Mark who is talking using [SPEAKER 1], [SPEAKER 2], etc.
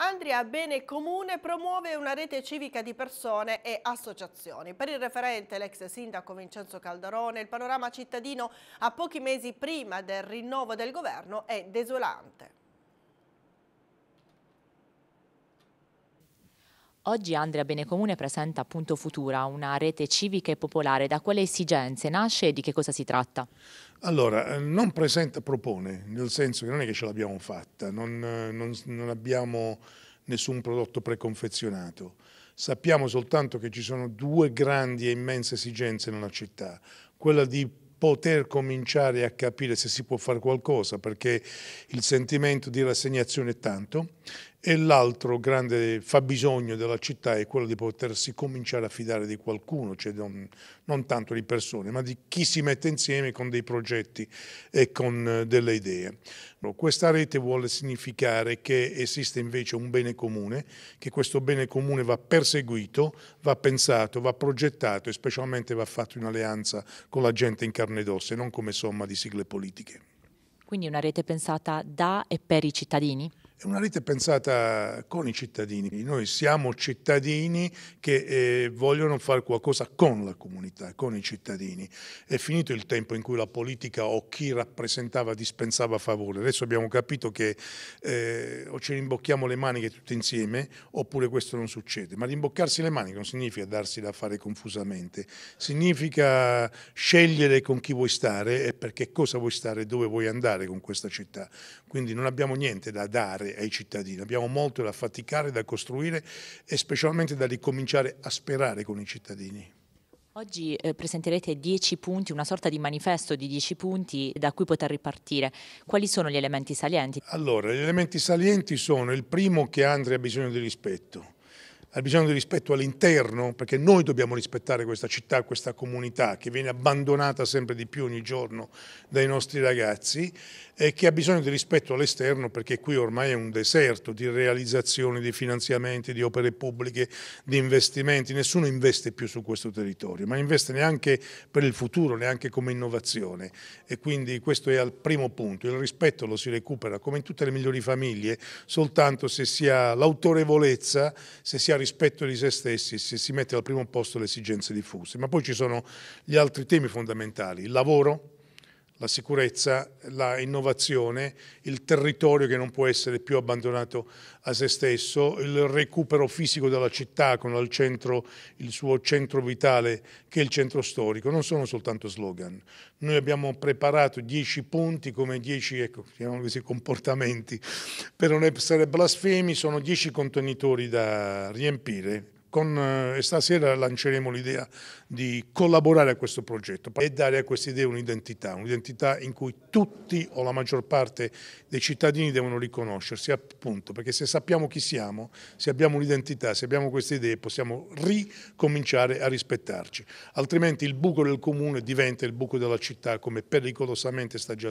[SPEAKER 1] Andria Bene Comune promuove una rete civica di persone e associazioni. Per il referente, l'ex sindaco Vincenzo Caldarone, il panorama cittadino a pochi mesi prima del rinnovo del governo è desolante. Oggi Andrea Benecomune presenta appunto Futura, una rete civica e popolare. Da quale esigenze nasce e di che cosa si tratta?
[SPEAKER 2] Allora, eh, non presenta, propone, nel senso che non è che ce l'abbiamo fatta, non, eh, non, non abbiamo nessun prodotto preconfezionato. Sappiamo soltanto che ci sono due grandi e immense esigenze nella città, quella di poter cominciare a capire se si può fare qualcosa, perché il sentimento di rassegnazione è tanto e l'altro grande fabbisogno della città è quello di potersi cominciare a fidare di qualcuno, cioè non, non, tanto di persone, ma di chi si mette insieme con dei progetti e con eh, delle idee. Questa rete vuole significare che esiste invece un bene comune, che questo bene comune va perseguito, va pensato, va progettato e specialmente va fatto in alleanza con la gente in carne ed ossa e non come somma di sigle politiche.
[SPEAKER 1] Quindi una rete pensata da
[SPEAKER 2] e per i cittadini? È una rete pensata con i cittadini. Noi siamo cittadini che eh, vogliono fare qualcosa con la comunità, con i cittadini. È finito il tempo in cui la politica o chi rappresentava dispensava favore. Adesso abbiamo capito che eh, o ci rimbocchiamo le maniche tutti insieme oppure questo non succede. Ma rimboccarsi le maniche non significa darsi da fare confusamente, significa scegliere con chi vuoi stare e perché cosa vuoi stare e dove vuoi andare con questa città. Quindi non abbiamo niente da dare dare ai cittadini, abbiamo molto da faticare, da costruire e specialmente da ricominciare a sperare con i cittadini.
[SPEAKER 1] Oggi eh, presenterete 10 punti, una sorta di manifesto di 10 punti da cui poter ripartire. Quali sono gli elementi salienti?
[SPEAKER 2] Allora, gli elementi salienti sono il primo che Andrea ha bisogno di rispetto ha bisogno di rispetto all'interno, perché noi dobbiamo rispettare questa città, questa comunità che viene abbandonata sempre di più ogni giorno dai nostri ragazzi e che ha bisogno di rispetto all'esterno perché qui ormai è un deserto di realizzazioni, di finanziamenti, di opere pubbliche, di investimenti, nessuno investe più su questo territorio, ma investe neanche per il futuro, neanche come innovazione e quindi questo è al primo punto, il rispetto lo si recupera come in tutte le migliori famiglie soltanto se si ha l'autorevolezza, se si ha rispetto di se stessi se si mette al primo posto le esigenze diffuse. Ma poi ci sono gli altri temi fondamentali, il lavoro, la sicurezza, l'innovazione, il territorio che non può essere più abbandonato a se stesso, il recupero fisico della città con al centro il suo centro vitale che è il centro storico, non sono soltanto slogan. Noi abbiamo preparato dieci punti come dieci ecco, così, comportamenti per non essere blasfemi, sono dieci contenitori da riempire con, eh, stasera lanceremo l'idea di collaborare a questo progetto e dare a queste idee un'identità, un'identità in cui tutti o la maggior parte dei cittadini devono riconoscersi, appunto, perché se sappiamo chi siamo, se abbiamo un'identità, se abbiamo queste idee possiamo ricominciare a rispettarci, altrimenti il buco del comune diventa il buco della città come pericolosamente sta già